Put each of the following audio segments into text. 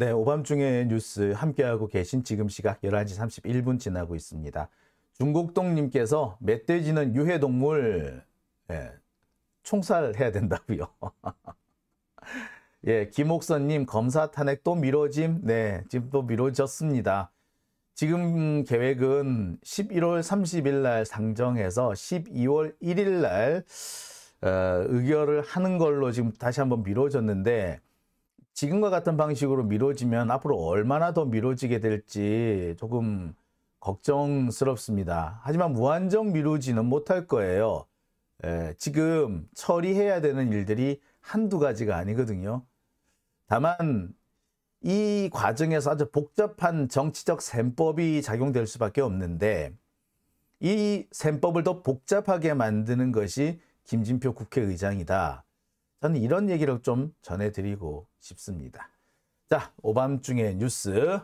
네, 오밤중에 뉴스 함께하고 계신 지금 시각 11시 31분 지나고 있습니다. 중곡동님께서 멧돼지는 유해동물 예, 총살해야 된다고요. 예, 김옥선님 검사 탄핵 또 미뤄짐. 네, 지금 또 미뤄졌습니다. 지금 계획은 11월 30일 날 상정해서 12월 1일 날 어, 의결을 하는 걸로 지금 다시 한번 미뤄졌는데 지금과 같은 방식으로 미뤄지면 앞으로 얼마나 더 미뤄지게 될지 조금 걱정스럽습니다. 하지만 무한정 미루지는 못할 거예요. 에, 예, 지금 처리해야 되는 일들이 한두 가지가 아니거든요. 다만 이 과정에서 아주 복잡한 정치적 셈법이 작용될 수밖에 없는데 이 셈법을 더 복잡하게 만드는 것이 김진표 국회의장이다. 저는 이런 얘기를 좀 전해드리고 싶습니다. 자, 오밤중에 뉴스.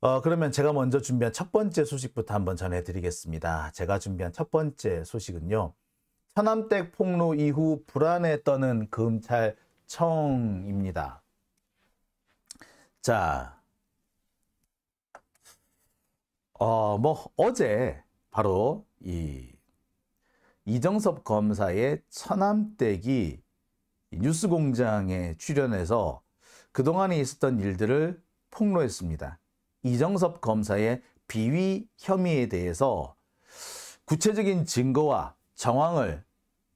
어, 그러면 제가 먼저 준비한 첫 번째 소식부터 한번 전해드리겠습니다. 제가 준비한 첫 번째 소식은요. 천암댁 폭로 이후 불안에 떠는 검찰청입니다. 자, 어, 뭐, 어제 바로 이 이정섭 검사의 천암댁이 뉴스 공장에 출연해서 그동안에 있었던 일들을 폭로했습니다. 이정섭 검사의 비위 혐의에 대해서 구체적인 증거와 정황을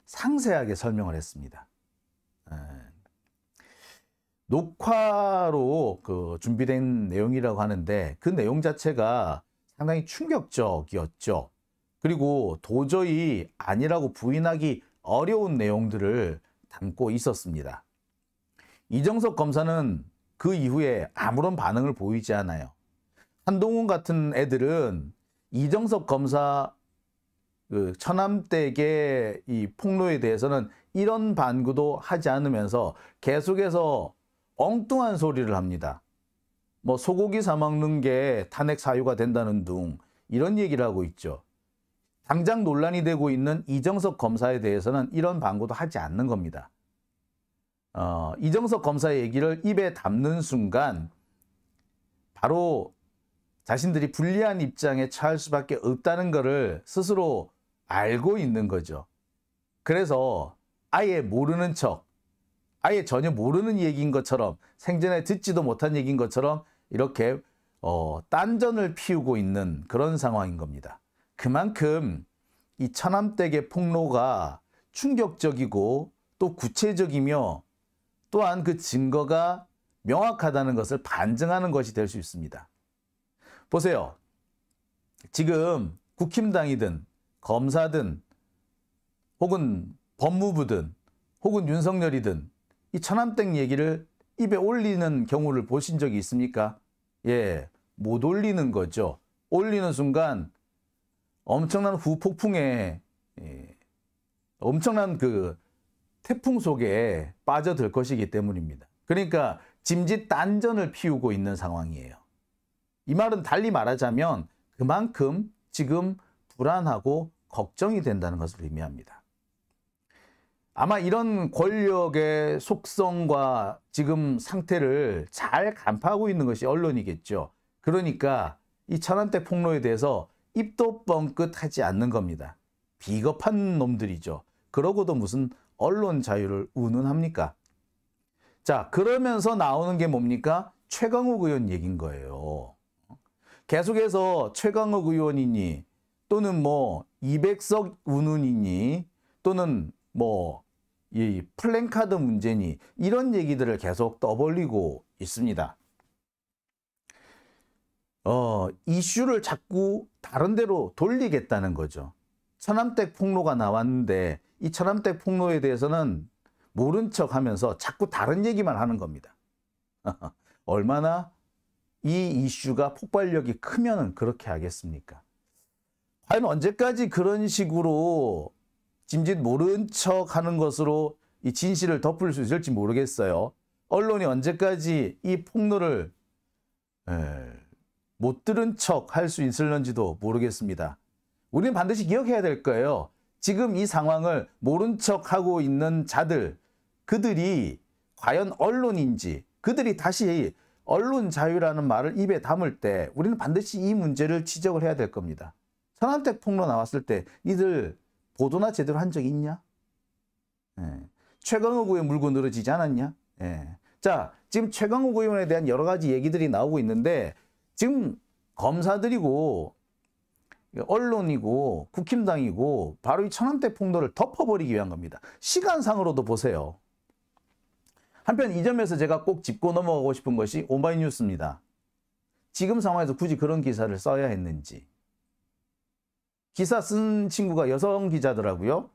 상세하게 설명을 했습니다. 예. 녹화로 그 준비된 내용이라고 하는데 그 내용 자체가 상당히 충격적이었죠. 그리고 도저히 아니라고 부인하기 어려운 내용들을 담고 있었습니다. 이정석 검사는 그 이후에 아무런 반응을 보이지 않아요. 한동훈 같은 애들은 이정석 검사 그 천암댁의 이 폭로에 대해서는 이런 반구도 하지 않으면서 계속해서 엉뚱한 소리를 합니다. 뭐 소고기 사 먹는 게 탄핵 사유가 된다는 둥 이런 얘기를 하고 있죠. 당장 논란이 되고 있는 이정석 검사에 대해서는 이런 방구도 하지 않는 겁니다. 어, 이정석 검사의 얘기를 입에 담는 순간 바로 자신들이 불리한 입장에 처할 수밖에 없다는 것을 스스로 알고 있는 거죠. 그래서 아예 모르는 척, 아예 전혀 모르는 얘기인 것처럼 생전에 듣지도 못한 얘기인 것처럼 이렇게 어, 딴전을 피우고 있는 그런 상황인 겁니다. 그만큼 이 천암댁의 폭로가 충격적이고 또 구체적이며 또한 그 증거가 명확하다는 것을 반증하는 것이 될 수 있습니다. 보세요. 지금 국힘당이든 검사든 혹은 법무부든 혹은 윤석열이든 이 천암댁 얘기를 입에 올리는 경우를 보신 적이 있습니까? 예, 못 올리는 거죠. 올리는 순간 엄청난 후폭풍에 예, 엄청난 그 태풍 속에 빠져들 것이기 때문입니다. 그러니까 짐짓 단전을 피우고 있는 상황이에요. 이 말은 달리 말하자면 그만큼 지금 불안하고 걱정이 된다는 것을 의미합니다. 아마 이런 권력의 속성과 지금 상태를 잘 간파하고 있는 것이 언론이겠죠. 그러니까 이 천안대 폭로에 대해서 입도 뻥끗하지 않는 겁니다. 비겁한 놈들이죠. 그러고도 무슨 언론 자유를 운운합니까? 자, 그러면서 나오는 게 뭡니까? 최강욱 의원 얘긴 거예요. 계속해서 최강욱 의원이니 또는 뭐 이백석 운운이니 또는 뭐 이 플랜카드 문제니 이런 얘기들을 계속 떠벌리고 있습니다. 어, 이슈를 자꾸 다른 데로 돌리겠다는 거죠. 천암댁 폭로가 나왔는데 이 천암댁 폭로에 대해서는 모른 척 하면서 자꾸 다른 얘기만 하는 겁니다. 얼마나 이 이슈가 폭발력이 크면 그렇게 하겠습니까? 과연 언제까지 그런 식으로 짐짓 모른 척 하는 것으로 이 진실을 덮을 수 있을지 모르겠어요. 언론이 언제까지 이 폭로를 에... 못 들은 척 할 수 있을런지도 모르겠습니다. 우리는 반드시 기억해야 될 거예요. 지금 이 상황을 모른 척하고 있는 자들, 그들이 과연 언론인지, 그들이 다시 언론 자유라는 말을 입에 담을 때 우리는 반드시 이 문제를 지적을 해야 될 겁니다. 선암택 폭로 나왔을 때 이들 보도나 제대로 한 적 있냐? 예. 최강욱 의원 물고 늘어지지 않았냐? 예. 자, 지금 최강욱 의원에 대한 여러 가지 얘기들이 나오고 있는데 지금 검사들이고 언론이고 국힘당이고 바로 이 천안대 폭로를 덮어버리기 위한 겁니다. 시간상으로도 보세요. 한편 이 점에서 제가 꼭 짚고 넘어가고 싶은 것이 오마이뉴스입니다. 지금 상황에서 굳이 그런 기사를 써야 했는지. 기사 쓴 친구가 여성 기자더라고요.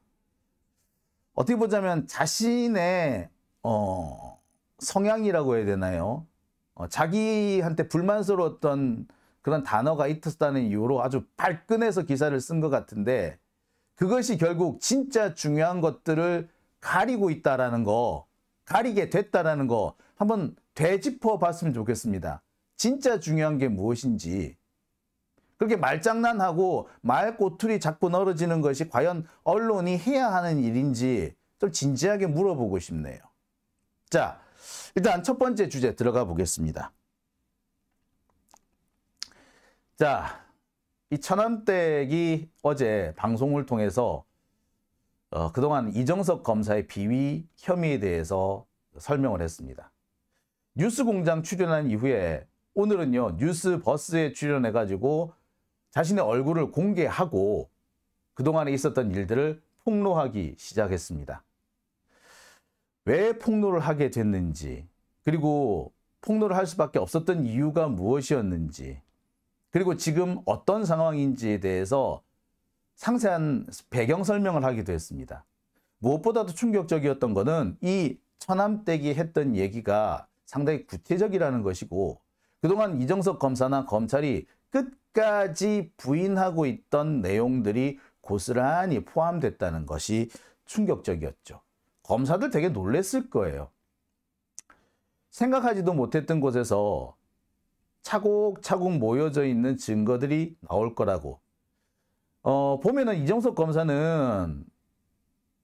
어떻게 보자면 자신의 어, 성향이라고 해야 되나요? 어, 자기한테 불만스러웠던 그런 단어가 있었다는 이유로 아주 발끈해서 기사를 쓴 것 같은데 그것이 결국 진짜 중요한 것들을 가리고 있다라는 거, 가리게 됐다라는 거 한번 되짚어 봤으면 좋겠습니다. 진짜 중요한 게 무엇인지 그렇게 말장난하고 말꼬투리 자꾸 널어지는 것이 과연 언론이 해야 하는 일인지 좀 진지하게 물어보고 싶네요. 자, 일단 첫 번째 주제 들어가 보겠습니다. 자, 이 천원댁이 어제 방송을 통해서 어, 그동안 이정석 검사의 비위 혐의에 대해서 설명을 했습니다. 뉴스공장 출연한 이후에 오늘은요 뉴스버스에 출연해가지고 자신의 얼굴을 공개하고 그동안에 있었던 일들을 폭로하기 시작했습니다. 왜 폭로를 하게 됐는지, 그리고 폭로를 할 수밖에 없었던 이유가 무엇이었는지, 그리고 지금 어떤 상황인지에 대해서 상세한 배경 설명을 하기도 했습니다. 무엇보다도 충격적이었던 것은 이 천암댁이 했던 얘기가 상당히 구체적이라는 것이고 그동안 이정석 검사나 검찰이 끝까지 부인하고 있던 내용들이 고스란히 포함됐다는 것이 충격적이었죠. 검사들 되게 놀랬을 거예요. 생각하지도 못했던 곳에서 차곡차곡 모여져 있는 증거들이 나올 거라고. 어, 보면은 이정석 검사는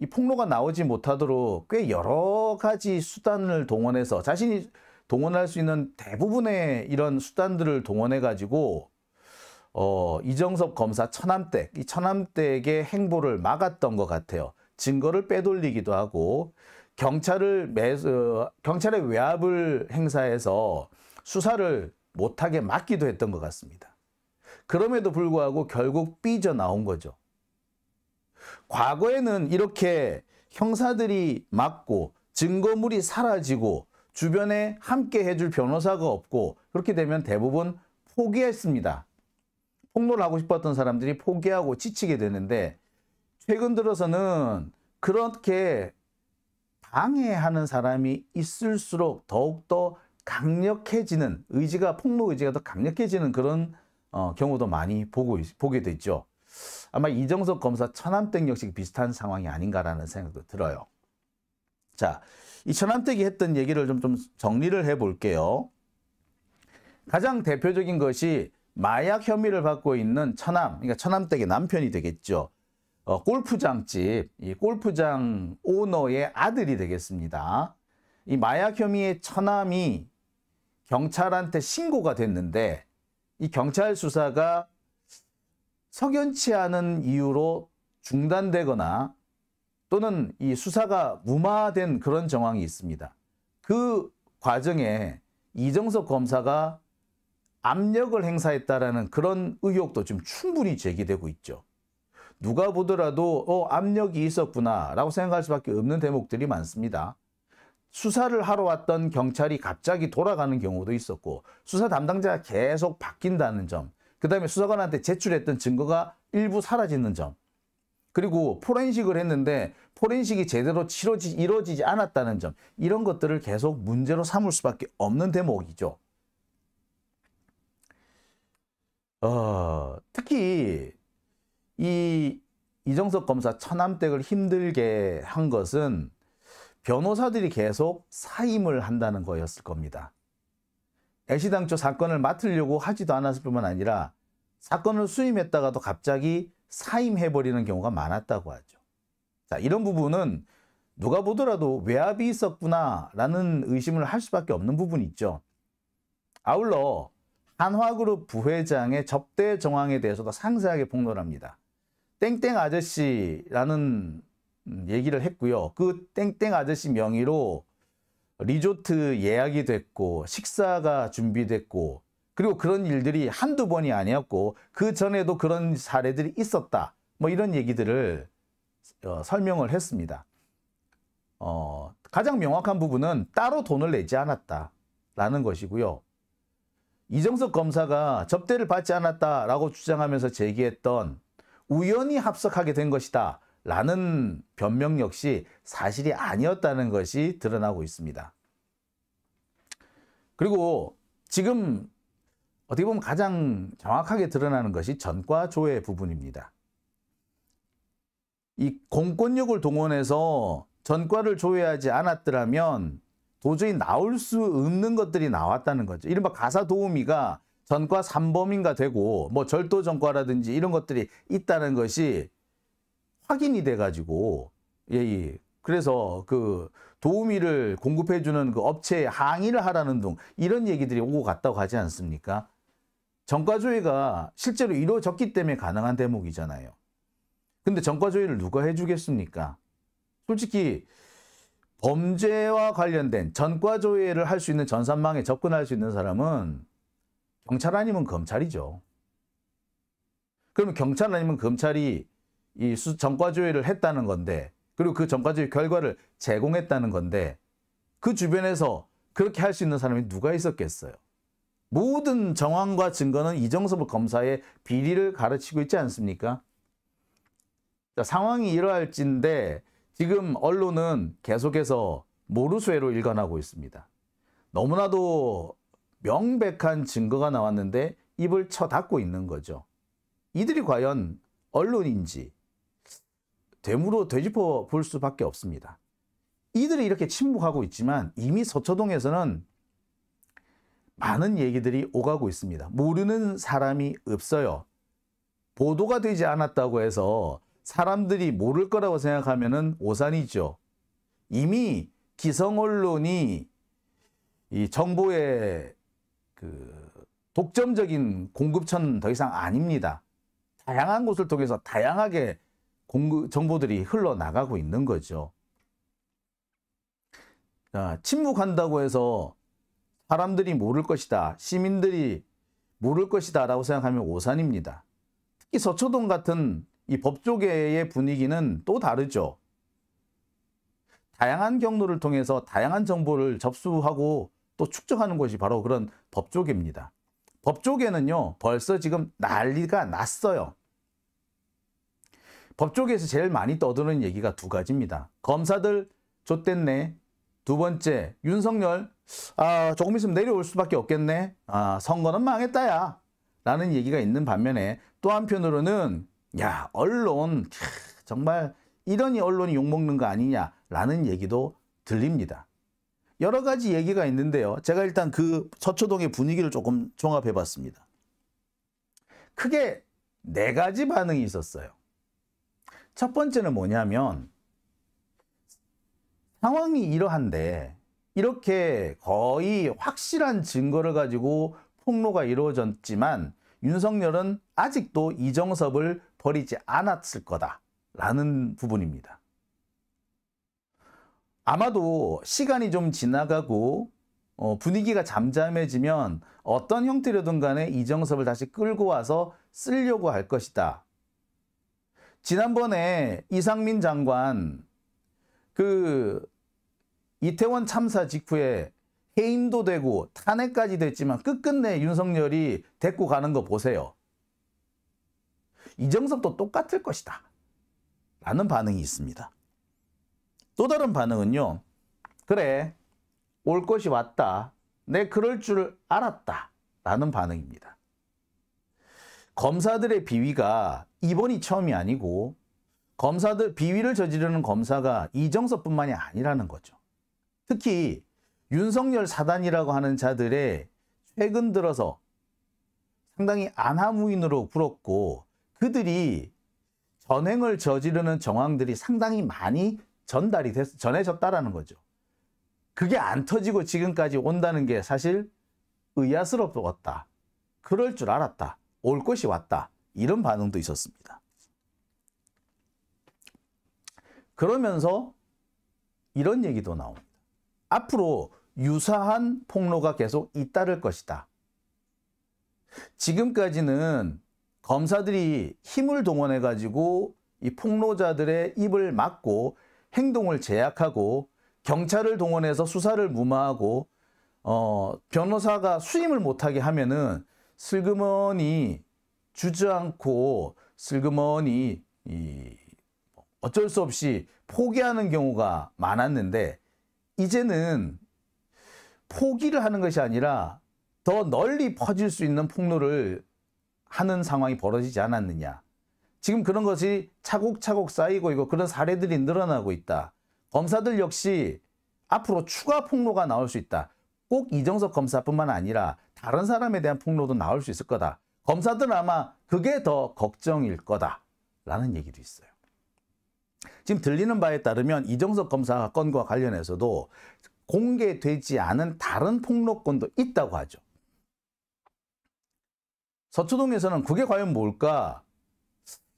이 폭로가 나오지 못하도록 꽤 여러 가지 수단을 동원해서 자신이 동원할 수 있는 대부분의 이런 수단들을 동원해 가지고 어, 이정섭 검사 천암댁, 이 천암댁의 행보를 막았던 것 같아요. 증거를 빼돌리기도 하고 경찰을 매, 어, 경찰의 외압을 행사해서 수사를 못하게 막기도 했던 것 같습니다. 그럼에도 불구하고 결국 삐져 나온 거죠. 과거에는 이렇게 형사들이 막고 증거물이 사라지고 주변에 함께 해줄 변호사가 없고 그렇게 되면 대부분 포기했습니다. 폭로를 하고 싶었던 사람들이 포기하고 지치게 되는데 최근 들어서는 그렇게 방해하는 사람이 있을수록 더욱더 강력해지는 의지가 폭로 의지가 더 강력해지는 그런 어, 경우도 많이 보고 보게 됐죠. 아마 이정석 검사 천암댁 역시 비슷한 상황이 아닌가라는 생각도 들어요. 자, 이 천암댁이 했던 얘기를 좀, 좀 정리를 해볼게요. 가장 대표적인 것이 마약 혐의를 받고 있는 천암, 그러니까 천암댁의 남편이 되겠죠. 어, 골프장집, 이 골프장 오너의 아들이 되겠습니다. 이 마약 혐의의 처남이 경찰한테 신고가 됐는데 이 경찰 수사가 석연치 않은 이유로 중단되거나 또는 이 수사가 무마된 그런 정황이 있습니다. 그 과정에 이정석 검사가 압력을 행사했다라는 그런 의혹도 지금 충분히 제기되고 있죠. 누가 보더라도 어, 압력이 있었구나라고 생각할 수밖에 없는 대목들이 많습니다. 수사를 하러 왔던 경찰이 갑자기 돌아가는 경우도 있었고 수사 담당자가 계속 바뀐다는 점, 그 다음에 수사관한테 제출했던 증거가 일부 사라지는 점, 그리고 포렌식을 했는데 포렌식이 제대로 치러지, 이루어지지 않았다는 점 이런 것들을 계속 문제로 삼을 수밖에 없는 대목이죠. 어, 특히 이 이정석 검사 천암댁을 힘들게 한 것은 변호사들이 계속 사임을 한다는 거였을 겁니다. 애시당초 사건을 맡으려고 하지도 않았을 뿐만 아니라 사건을 수임했다가도 갑자기 사임해버리는 경우가 많았다고 하죠. 자, 이런 부분은 누가 보더라도 외압이 있었구나라는 의심을 할 수밖에 없는 부분이 있죠. 아울러 한화그룹 부회장의 접대 정황에 대해서도 상세하게 폭로합니다. 를 땡땡 아저씨라는 음, 얘기를 했고요. 그 땡땡 아저씨 명의로 리조트 예약이 됐고 식사가 준비됐고 그리고 그런 일들이 한두 번이 아니었고 그 전에도 그런 사례들이 있었다. 뭐 이런 얘기들을 어, 설명을 했습니다. 어, 가장 명확한 부분은 따로 돈을 내지 않았다라는 것이고요. 이정석 검사가 접대를 받지 않았다라고 주장하면서 제기했던 우연히 합석하게 된 것이다 라는 변명 역시 사실이 아니었다는 것이 드러나고 있습니다. 그리고 지금 어떻게 보면 가장 정확하게 드러나는 것이 전과 조회 부분입니다. 이 공권력을 동원해서 전과를 조회하지 않았더라면 도저히 나올 수 없는 것들이 나왔다는 거죠. 이른바 가사 도우미가 전과 3범인가 되고 뭐 절도 전과라든지 이런 것들이 있다는 것이 확인이 돼가지고 예, 예. 그래서 그 도우미를 공급해주는 그 업체에 항의를 하라는 등 이런 얘기들이 오고 갔다고 하지 않습니까? 전과조회가 실제로 이루어졌기 때문에 가능한 대목이잖아요. 근데 전과조회를 누가 해주겠습니까? 솔직히 범죄와 관련된 전과조회를 할 수 있는 전산망에 접근할 수 있는 사람은 경찰 아니면 검찰이죠. 그러면 경찰 아니면 검찰이 이 정과조회를 했다는 건데 그리고 그 정과조회 결과를 제공했다는 건데 그 주변에서 그렇게 할 수 있는 사람이 누가 있었겠어요. 모든 정황과 증거는 이정섭 검사의 비리를 가르치고 있지 않습니까? 자, 상황이 이러할진데 지금 언론은 계속해서 모르쇠로 일관하고 있습니다. 너무나도 명백한 증거가 나왔는데 입을 쳐닫고 있는 거죠. 이들이 과연 언론인지 되물어 되짚어 볼 수밖에 없습니다. 이들이 이렇게 침묵하고 있지만 이미 서초동에서는 많은 얘기들이 오가고 있습니다. 모르는 사람이 없어요. 보도가 되지 않았다고 해서 사람들이 모를 거라고 생각하면 오산이죠. 이미 기성 언론이 이 정보의 그 독점적인 공급처는 더 이상 아닙니다. 다양한 곳을 통해서 다양하게 공급 정보들이 흘러나가고 있는 거죠. 자, 침묵한다고 해서 사람들이 모를 것이다, 시민들이 모를 것이다 라고 생각하면 오산입니다. 특히 서초동 같은 이 법조계의 분위기는 또 다르죠. 다양한 경로를 통해서 다양한 정보를 접수하고 또 축적하는 것이 바로 그런 법조계입니다. 법조계는요 벌써 지금 난리가 났어요. 법조계에서 제일 많이 떠드는 얘기가 두 가지입니다. 검사들 좆됐네. 두 번째 윤석열 아 조금 있으면 내려올 수밖에 없겠네. 아 선거는 망했다 야. 라는 얘기가 있는 반면에 또 한편으로는 야 언론 정말 이러니 언론이 욕먹는 거 아니냐라는 얘기도 들립니다. 여러 가지 얘기가 있는데요. 제가 일단 그 서초동의 분위기를 조금 종합해 봤습니다. 크게 네 가지 반응이 있었어요. 첫 번째는 뭐냐면 상황이 이러한데 이렇게 거의 확실한 증거를 가지고 폭로가 이루어졌지만 윤석열은 아직도 이정섭을 버리지 않았을 거다라는 부분입니다. 아마도 시간이 좀 지나가고 어, 분위기가 잠잠해지면 어떤 형태로든 간에 이정섭을 다시 끌고 와서 쓰려고 할 것이다. 지난번에 이상민 장관 그 이태원 참사 직후에 해임도 되고 탄핵까지 됐지만 끝끝내 윤석열이 데리고 가는 거 보세요. 이정섭도 똑같을 것이다. 라는 반응이 있습니다. 또 다른 반응은요. 그래, 올 것이 왔다. 내 그럴 줄 알았다. 라는 반응입니다. 검사들의 비위가 이번이 처음이 아니고 검사들 비위를 저지르는 검사가 이정서뿐만이 아니라는 거죠. 특히 윤석열 사단이라고 하는 자들의 최근 들어서 상당히 안하무인으로 불었고 그들이 전횡을 저지르는 정황들이 상당히 많이 전달이 됐, 전해졌다라는 거죠. 그게 안 터지고 지금까지 온다는 게 사실 의아스럽다 그럴 줄 알았다. 올 것이 왔다. 이런 반응도 있었습니다. 그러면서 이런 얘기도 나옵니다. 앞으로 유사한 폭로가 계속 잇따를 것이다. 지금까지는 검사들이 힘을 동원해 가지고 이 폭로자들의 입을 막고 행동을 제약하고 경찰을 동원해서 수사를 무마하고 어, 변호사가 수임을 못하게 하면은 슬그머니 주저앉고 슬그머니 이, 어쩔 수 없이 포기하는 경우가 많았는데 이제는 포기를 하는 것이 아니라 더 널리 퍼질 수 있는 폭로를 하는 상황이 벌어지지 않았느냐. 지금 그런 것이 차곡차곡 쌓이고 이거 그런 사례들이 늘어나고 있다. 검사들 역시 앞으로 추가 폭로가 나올 수 있다. 꼭 이정석 검사뿐만 아니라 다른 사람에 대한 폭로도 나올 수 있을 거다. 검사들은 아마 그게 더 걱정일 거다. 라는 얘기도 있어요. 지금 들리는 바에 따르면 이정석 검사 건과 관련해서도 공개되지 않은 다른 폭로건도 있다고 하죠. 서초동에서는 그게 과연 뭘까?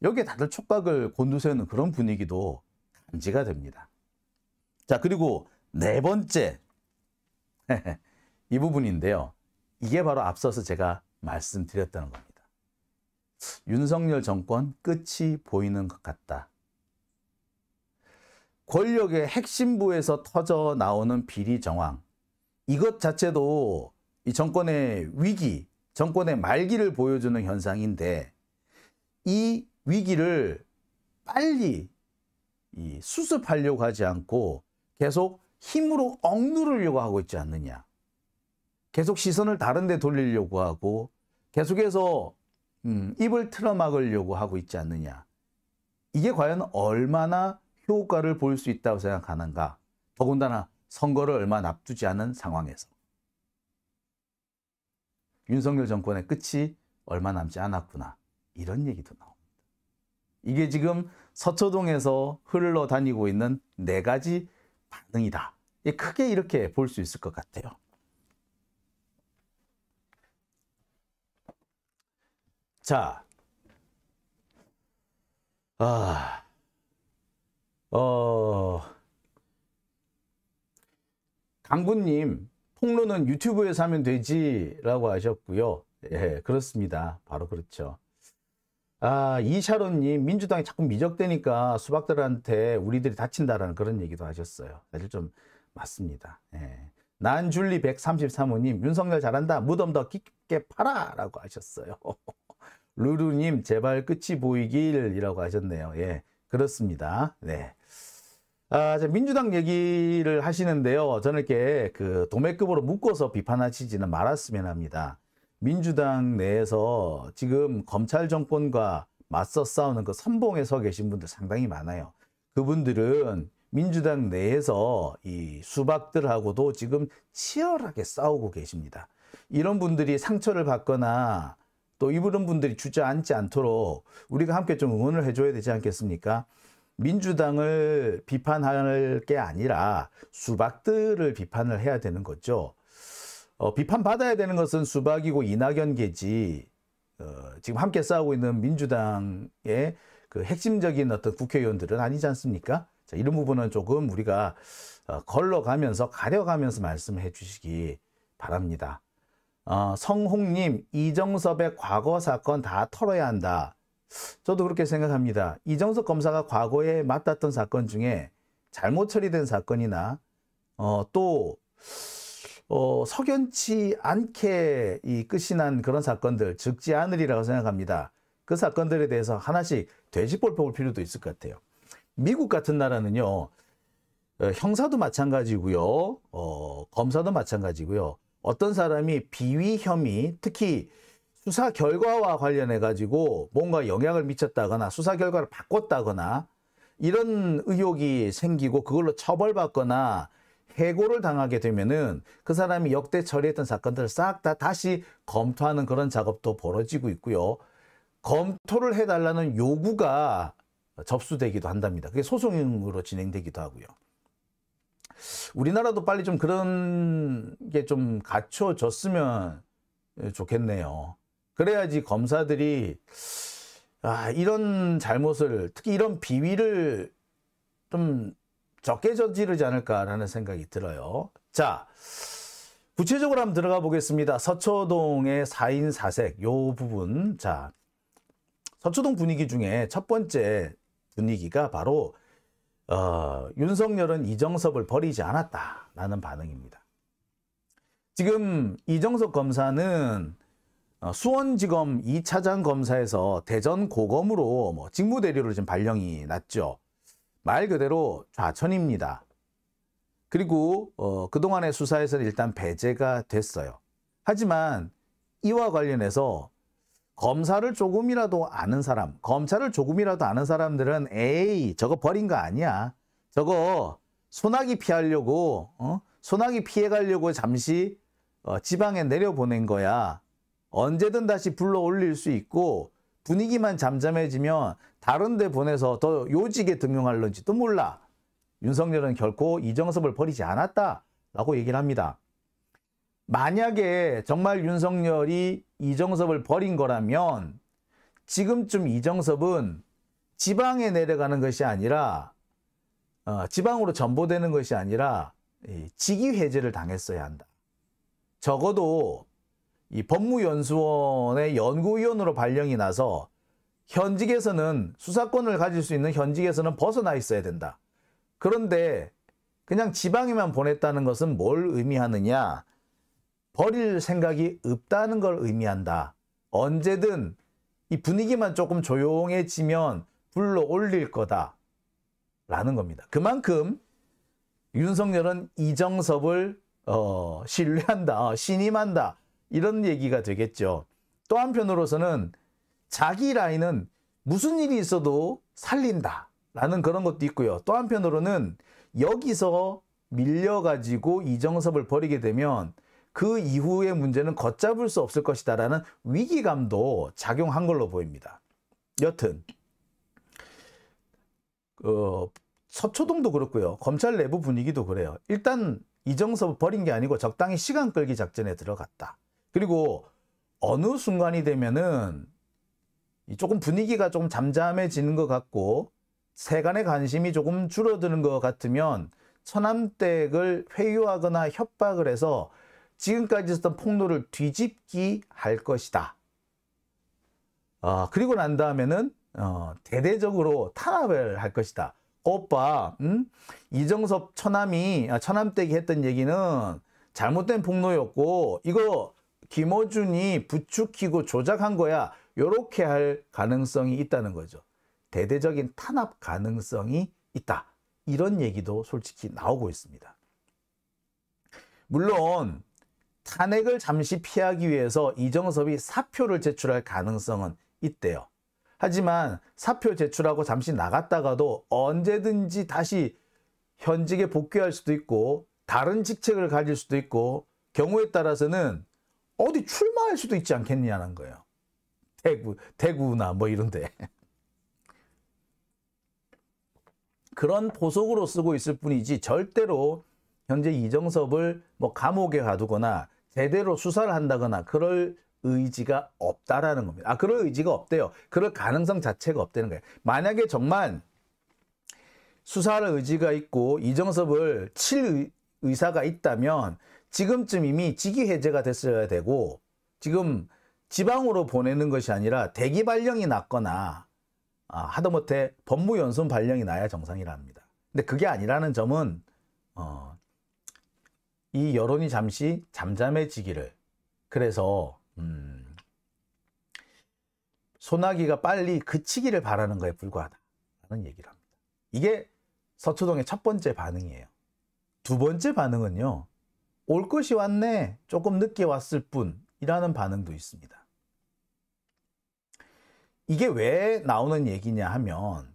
여기에 다들 촉각을 곤두세우는 그런 분위기도 감지가 됩니다. 자, 그리고 네 번째. 이 부분인데요. 이게 바로 앞서서 제가 말씀드렸다는 겁니다. 윤석열 정권 끝이 보이는 것 같다. 권력의 핵심부에서 터져 나오는 비리 정황. 이것 자체도 이 정권의 위기, 정권의 말기를 보여주는 현상인데 이 위기를 빨리 수습하려고 하지 않고 계속 힘으로 억누르려고 하고 있지 않느냐. 계속 시선을 다른 데 돌리려고 하고 계속해서 음, 입을 틀어막으려고 하고 있지 않느냐. 이게 과연 얼마나 효과를 볼 수 있다고 생각하는가. 더군다나 선거를 얼마 앞두지 않은 상황에서. 윤석열 정권의 끝이 얼마 남지 않았구나. 이런 얘기도 나옵니다. 이게 지금 서초동에서 흘러다니고 있는 네 가지 반응이다. 예, 크게 이렇게 볼 수 있을 것 같아요. 자, 아, 어, 강군님, 폭로는 유튜브에서 하면 되지라고 하셨고요. 예, 그렇습니다. 바로 그렇죠. 아, 이샤론님, 민주당이 자꾸 미적되니까 수박들한테 우리들이 다친다라는 그런 얘기도 하셨어요. 사실 좀 맞습니다. 예. 난줄리 133호님, 윤석열 잘한다. 무덤 더 깊게 파라! 라고 하셨어요. 루루님, 제발 끝이 보이길. 이라고 하셨네요. 예. 그렇습니다. 네. 아, 민주당 얘기를 하시는데요. 저는 이렇게 그 도매급으로 묶어서 비판하시지는 말았으면 합니다. 민주당 내에서 지금 검찰 정권과 맞서 싸우는 그 선봉에 서 계신 분들 상당히 많아요. 그분들은 민주당 내에서 이 수박들하고도 지금 치열하게 싸우고 계십니다. 이런 분들이 상처를 받거나 또 이런 분들이 주저앉지 않도록 우리가 함께 좀 응원을 해줘야 되지 않겠습니까? 민주당을 비판할 게 아니라 수박들을 비판을 해야 되는 거죠. 어, 비판받아야 되는 것은 수박이고 이낙연계지 어, 지금 함께 싸우고 있는 민주당의 그 핵심적인 어떤 국회의원들은 아니지 않습니까? 자, 이런 부분은 조금 우리가 어, 걸러가면서 가려가면서 말씀해 주시기 바랍니다. 어, 성홍님 이정섭의 과거 사건 다 털어야 한다. 저도 그렇게 생각합니다. 이정섭 검사가 과거에 맡았던 사건 중에 잘못 처리된 사건이나 어, 또 어, 석연치 않게 이 끝이 난 그런 사건들 적지 않으리라고 생각합니다. 그 사건들에 대해서 하나씩 되짚어볼 필요도 있을 것 같아요. 미국 같은 나라는요, 어, 형사도 마찬가지고요, 어, 검사도 마찬가지고요. 어떤 사람이 비위 혐의, 특히 수사 결과와 관련해 가지고 뭔가 영향을 미쳤다거나 수사 결과를 바꿨다거나 이런 의혹이 생기고 그걸로 처벌받거나 해고를 당하게 되면은 그 사람이 역대 처리했던 사건들을 싹 다 다시 검토하는 그런 작업도 벌어지고 있고요. 검토를 해달라는 요구가 접수되기도 한답니다. 그게 소송으로 진행되기도 하고요. 우리나라도 빨리 좀 그런 게 좀 갖춰졌으면 좋겠네요. 그래야지 검사들이 아, 이런 잘못을 특히 이런 비위를 좀 적게 저지르지 않을까라는 생각이 들어요. 자, 구체적으로 한번 들어가 보겠습니다. 서초동의 4인 4색 요 부분. 자, 서초동 분위기 중에 첫 번째 분위기가 바로 어, 윤석열은 이정섭을 버리지 않았다라는 반응입니다. 지금 이정섭 검사는 어, 수원지검 2차장 검사에서 대전고검으로 뭐 직무대리로 지금 발령이 났죠. 말 그대로 좌천입니다. 그리고 어, 그동안의 수사에서는 일단 배제가 됐어요. 하지만 이와 관련해서 검사를 조금이라도 아는 사람, 검찰을 조금이라도 아는 사람들은 에이 저거 버린 거 아니야. 저거 소나기 피하려고 어? 소나기 피해가려고 잠시 어, 지방에 내려보낸 거야. 언제든 다시 불러올릴 수 있고 분위기만 잠잠해지면 다른 데 보내서 더 요직에 등용할런지도 몰라. 윤석열은 결코 이정섭을 버리지 않았다라고 얘기를 합니다. 만약에 정말 윤석열이 이정섭을 버린 거라면 지금쯤 이정섭은 지방에 내려가는 것이 아니라 어, 지방으로 전보되는 것이 아니라 직위해제를 당했어야 한다. 적어도 이 법무연수원의 연구위원으로 발령이 나서 현직에서는 수사권을 가질 수 있는 현직에서는 벗어나 있어야 된다. 그런데 그냥 지방에만 보냈다는 것은 뭘 의미하느냐? 버릴 생각이 없다는 걸 의미한다. 언제든 이 분위기만 조금 조용해지면 불러 올릴 거다. 라는 겁니다. 그만큼 윤석열은 이정섭을 어, 신뢰한다, 어, 신임한다. 이런 얘기가 되겠죠. 또 한편으로서는 자기 라인은 무슨 일이 있어도 살린다라는 그런 것도 있고요. 또 한편으로는 여기서 밀려가지고 이정섭을 버리게 되면 그 이후의 문제는 걷잡을 수 없을 것이다라는 위기감도 작용한 걸로 보입니다. 여튼 어, 서초동도 그렇고요. 검찰 내부 분위기도 그래요. 일단 이정섭 버린 게 아니고 적당히 시간 끌기 작전에 들어갔다. 그리고 어느 순간이 되면은 조금 분위기가 조금 잠잠해지는 것 같고 세간의 관심이 조금 줄어드는 것 같으면 천암댁을 회유하거나 협박을 해서 지금까지 있었던 폭로를 뒤집기 할 것이다. 어, 그리고 난 다음에는 어, 대대적으로 탄압을 할 것이다. 오빠, 음? 이정섭 천남이 아, 처남댁이 했던 얘기는 잘못된 폭로였고 이거 김어준이 부추기고 조작한 거야. 이렇게 할 가능성이 있다는 거죠. 대대적인 탄압 가능성이 있다. 이런 얘기도 솔직히 나오고 있습니다. 물론 탄핵을 잠시 피하기 위해서 이정섭이 사표를 제출할 가능성은 있대요. 하지만 사표 제출하고 잠시 나갔다가도 언제든지 다시 현직에 복귀할 수도 있고 다른 직책을 가질 수도 있고 경우에 따라서는 어디 출마할 수도 있지 않겠냐는 거예요. 대구, 대구나 뭐 이런데. 그런 보석으로 쓰고 있을 뿐이지 절대로 현재 이정섭을 뭐 감옥에 가두거나 제대로 수사를 한다거나 그럴 의지가 없다라는 겁니다. 아, 그럴 의지가 없대요. 그럴 가능성 자체가 없다는 거예요. 만약에 정말 수사를 의지가 있고 이정섭을 칠 의사가 있다면 지금쯤 이미 직위 해제가 됐어야 되고 지금 지방으로 보내는 것이 아니라 대기 발령이 났거나 아, 하다못해 법무연수 발령이 나야 정상이랍니다. 근데 그게 아니라는 점은 어, 이 여론이 잠시 잠잠해지기를 그래서 음, 소나기가 빨리 그치기를 바라는 거에 불과하다는 얘기를 합니다. 이게 서초동의 첫 번째 반응이에요. 두 번째 반응은요. 올 것이 왔네. 조금 늦게 왔을 뿐. 이라는 반응도 있습니다. 이게 왜 나오는 얘기냐 하면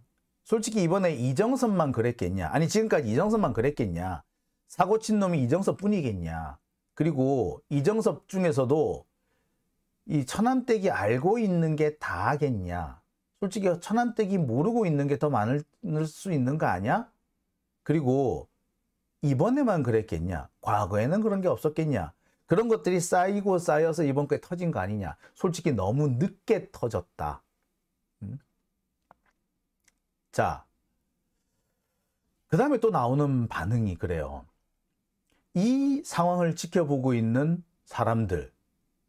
솔직히 이번에 이정섭만 그랬겠냐 아니 지금까지 이정섭만 그랬겠냐 사고 친 놈이 이정섭 뿐이겠냐 그리고 이정섭 중에서도 이천안댁이 알고 있는 게 다겠냐 솔직히 천안댁이 모르고 있는 게 더 많을 수 있는 거 아니야? 그리고 이번에만 그랬겠냐 과거에는 그런 게 없었겠냐 그런 것들이 쌓이고 쌓여서 이번 거에 터진 거 아니냐 솔직히 너무 늦게 터졌다 음? 자, 그 다음에 또 나오는 반응이 그래요. 이 상황을 지켜보고 있는 사람들,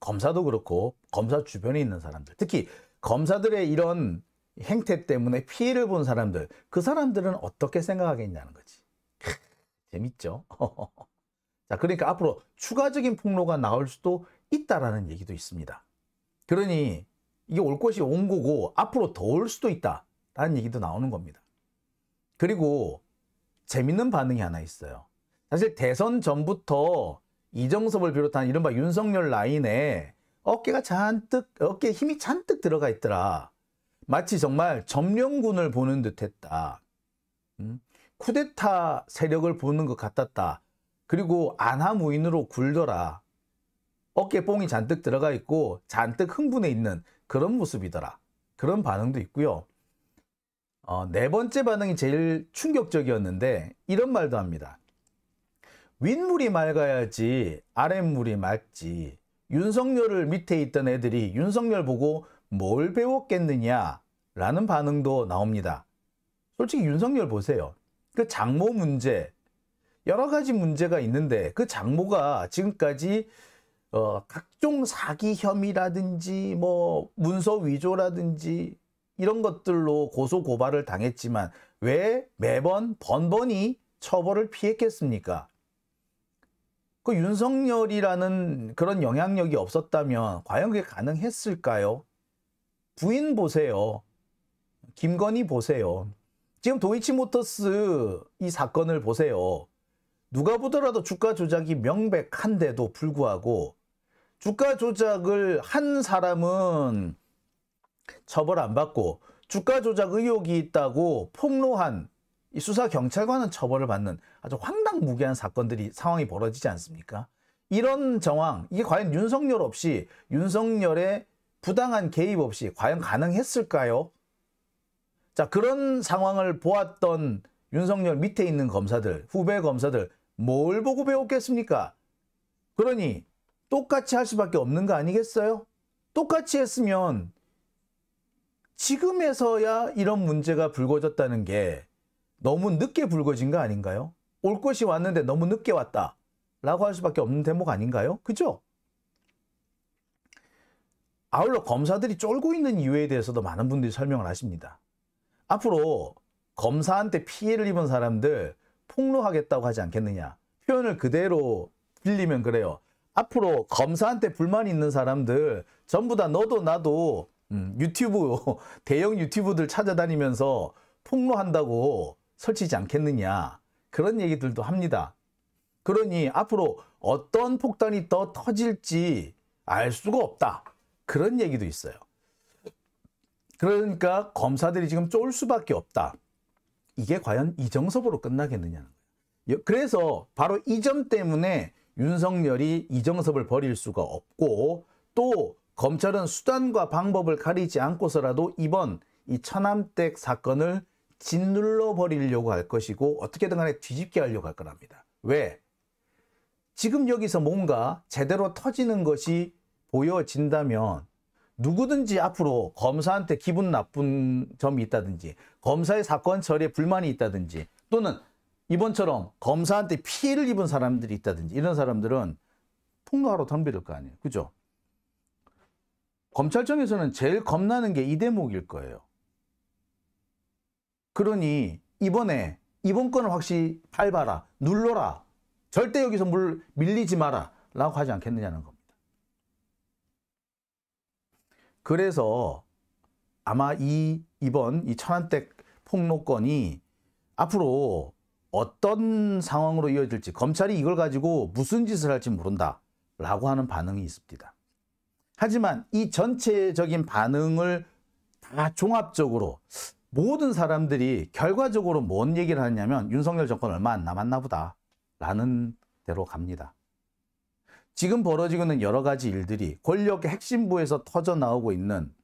검사도 그렇고, 검사 주변에 있는 사람들, 특히 검사들의 이런 행태 때문에 피해를 본 사람들, 그 사람들은 어떻게 생각하겠냐는 거지. 재밌죠? 자, 그러니까 앞으로 추가적인 폭로가 나올 수도 있다라는 얘기도 있습니다. 그러니 이게 올 것이 온 거고 앞으로 더 올 수도 있다라는 얘기도 나오는 겁니다. 그리고 재밌는 반응이 하나 있어요. 사실 대선 전부터 이정섭을 비롯한 이른바 윤석열 라인에 어깨가 잔뜩 어깨에 힘이 잔뜩 들어가 있더라. 마치 정말 점령군을 보는 듯했다. 음? 쿠데타 세력을 보는 것 같았다. 그리고 안하무인으로 굴더라. 어깨 뽕이 잔뜩 들어가 있고 잔뜩 흥분해 있는 그런 모습이더라. 그런 반응도 있고요. 어, 네 번째 반응이 제일 충격적이었는데 이런 말도 합니다. 윗물이 맑아야지 아랫물이 맑지 윤석열을 밑에 있던 애들이 윤석열 보고 뭘 배웠겠느냐 라는 반응도 나옵니다. 솔직히 윤석열 보세요. 그 장모 문제 여러 가지 문제가 있는데 그 장모가 지금까지 어, 각종 사기 혐의라든지 뭐 문서 위조라든지 이런 것들로 고소 고발을 당했지만 왜 매번 번번이 처벌을 피했겠습니까? 그 윤석열이라는 그런 영향력이 없었다면 과연 그게 가능했을까요? 부인 보세요. 김건희 보세요. 지금 도이치모터스 이 사건을 보세요. 누가 보더라도 주가 조작이 명백한데도 불구하고 주가 조작을 한 사람은 처벌 안 받고 주가 조작 의혹이 있다고 폭로한 이 수사 경찰관은 처벌을 받는 아주 황당무계한 사건들이 상황이 벌어지지 않습니까? 이런 정황 이게 과연 윤석열 없이 윤석열의 부당한 개입 없이 과연 가능했을까요? 자 그런 상황을 보았던 윤석열 밑에 있는 검사들 후배 검사들 뭘 보고 배웠겠습니까? 그러니 똑같이 할 수밖에 없는 거 아니겠어요? 똑같이 했으면 지금에서야 이런 문제가 불거졌다는 게 너무 늦게 불거진 거 아닌가요? 올 것이 왔는데 너무 늦게 왔다 라고 할 수밖에 없는 대목 아닌가요? 그죠? 아울러 검사들이 쫄고 있는 이유에 대해서도 많은 분들이 설명을 하십니다. 앞으로 검사한테 피해를 입은 사람들 폭로하겠다고 하지 않겠느냐 표현을 그대로 빌리면 그래요. 앞으로 검사한테 불만 있는 사람들 전부 다 너도 나도 음, 유튜브 대형 유튜브들 찾아다니면서 폭로한다고 설치지 않겠느냐 그런 얘기들도 합니다. 그러니 앞으로 어떤 폭탄이 더 터질지 알 수가 없다. 그런 얘기도 있어요. 그러니까 검사들이 지금 쫄 수밖에 없다. 이게 과연 이정섭으로 끝나겠느냐는 거예요. 그래서 바로 이 점 때문에 윤석열이 이정섭을 버릴 수가 없고 또 검찰은 수단과 방법을 가리지 않고서라도 이번 이 천암댁 사건을 짓눌러 버리려고 할 것이고 어떻게든 간에 뒤집게 하려고 할 거랍니다. 왜? 지금 여기서 뭔가 제대로 터지는 것이 보여진다면 누구든지 앞으로 검사한테 기분 나쁜 점이 있다든지 검사의 사건 처리에 불만이 있다든지 또는 이번처럼 검사한테 피해를 입은 사람들이 있다든지 이런 사람들은 폭로하러 덤벼들거 아니에요. 그죠? 검찰청에서는 제일 겁나는 게 이 대목일 거예요. 그러니 이번에 이번 건을 확실히 밟아라, 눌러라, 절대 여기서 물 밀리지 마라 라고 하지 않겠느냐는 겁니다. 그래서 아마 이 이번 이 천안댁 폭로건이 앞으로 어떤 상황으로 이어질지 검찰이 이걸 가지고 무슨 짓을 할지 모른다 라고 하는 반응이 있습니다. 하지만 이 전체적인 반응을 다 종합적으로 모든 사람들이 결과적으로 뭔 얘기를 하냐면 윤석열 정권 얼마 안 남았나 보다 라는 대로 갑니다. 지금 벌어지고 있는 여러 가지 일들이 권력의 핵심부에서 터져 나오고 있는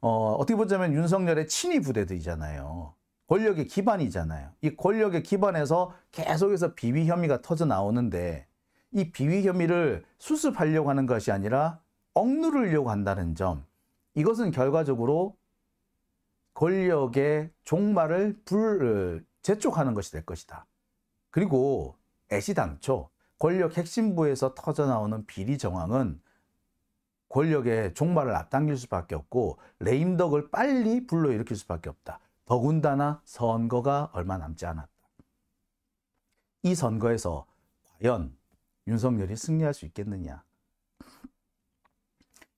어, 어떻게 보자면 윤석열의 친위 부대들이잖아요. 권력의 기반이잖아요. 이 권력의 기반에서 계속해서 비위 혐의가 터져 나오는데 이 비위 혐의를 수습하려고 하는 것이 아니라 억누르려고 한다는 점 이것은 결과적으로 권력의 종말을 불을 어, 재촉하는 것이 될 것이다. 그리고 애시당초 권력 핵심부에서 터져 나오는 비리 정황은 권력의 종말을 앞당길 수밖에 없고 레임덕을 빨리 불러일으킬 수밖에 없다. 더군다나 선거가 얼마 남지 않았다. 이 선거에서 과연 윤석열이 승리할 수 있겠느냐.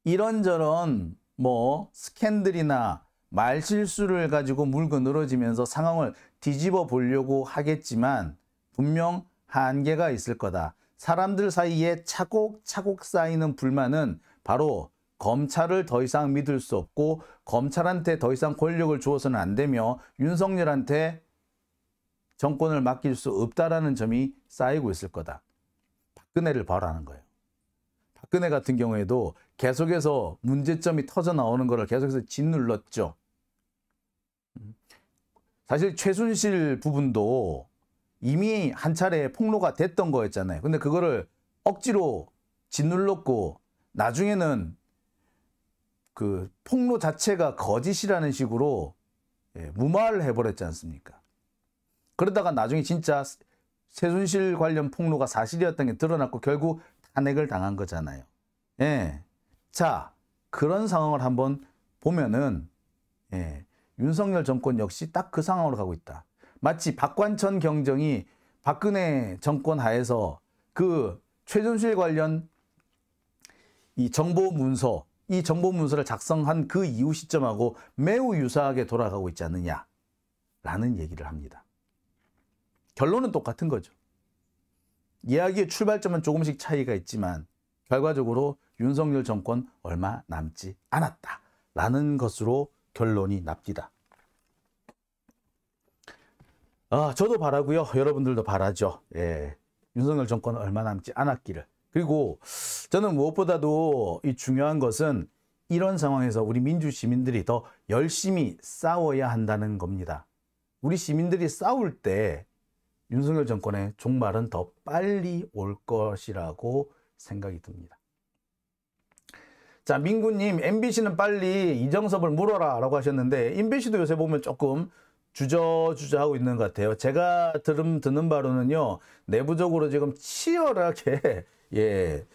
이런저런 뭐 스캔들이나 말실수를 가지고 물고 늘어지면서 상황을 뒤집어 보려고 하겠지만 분명 한계가 있을 거다. 사람들 사이에 차곡차곡 쌓이는 불만은 바로 검찰을 더 이상 믿을 수 없고 검찰한테 더 이상 권력을 주어서는 안 되며 윤석열한테 정권을 맡길 수 없다라는 점이 쌓이고 있을 거다. 박근혜를 바라는 거예요. 박근혜 같은 경우에도 계속해서 문제점이 터져 나오는 거를 계속해서 짓눌렀죠. 사실 최순실 부분도 이미 한 차례 폭로가 됐던 거였잖아요. 근데 그거를 억지로 짓눌렀고 나중에는 그 폭로 자체가 거짓이라는 식으로 예, 무마를 해버렸지 않습니까? 그러다가 나중에 진짜 세순실 관련 폭로가 사실이었던 게 드러났고 결국 탄핵을 당한 거잖아요. 예. 자, 그런 상황을 한번 보면은 예, 윤석열 정권 역시 딱 그 상황으로 가고 있다. 마치 박관천 경정이 박근혜 정권 하에서 그 최순실 관련 이 정보 문서 이 정보 문서를 작성한 그 이후 시점하고 매우 유사하게 돌아가고 있지 않느냐라는 얘기를 합니다. 결론은 똑같은 거죠. 이야기의 출발점은 조금씩 차이가 있지만 결과적으로 윤석열 정권 얼마 남지 않았다. 라는 것으로 결론이 납니다. 아, 저도 바라고요. 여러분들도 바라죠. 예. 윤석열 정권 얼마 남지 않았기를. 그리고 저는 무엇보다도 이 중요한 것은 이런 상황에서 우리 민주 시민들이 더 열심히 싸워야 한다는 겁니다. 우리 시민들이 싸울 때 윤석열 정권의 종말은 더 빨리 올 것이라고 생각이 듭니다. 자, 민구님, MBC는 빨리 이정섭을 물어라 라고 하셨는데, MBC도 요새 보면 조금 주저주저하고 있는 것 같아요. 제가 들음, 듣는 바로는요, 내부적으로 지금 치열하게 예,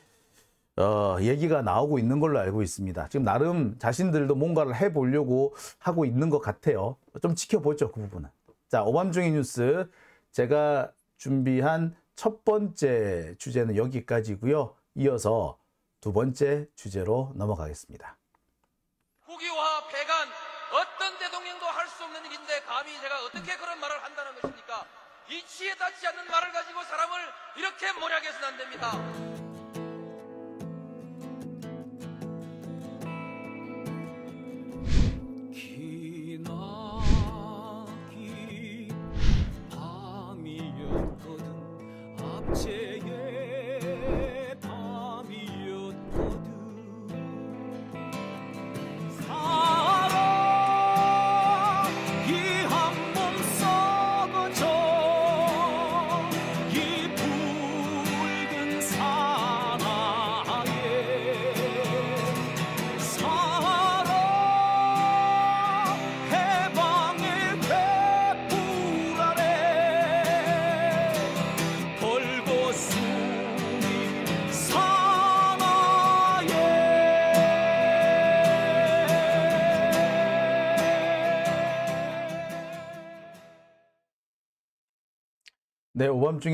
어, 얘기가 나오고 있는 걸로 알고 있습니다. 지금 나름 자신들도 뭔가를 해보려고 하고 있는 것 같아요. 좀 지켜보죠, 그 부분은. 자, 오밤중의 뉴스. 제가 준비한 첫 번째 주제는 여기까지고요. 이어서 두 번째 주제로 넘어가겠습니다. 후기와폐간 어떤 대통령도 할 수 없는 일인데 감히 제가 어떻게 그런 말을 한다는 것입니까? 이치에 닿지 않는 말을 가지고 사람을 이렇게 모략해서는 안 됩니다. 모범 중에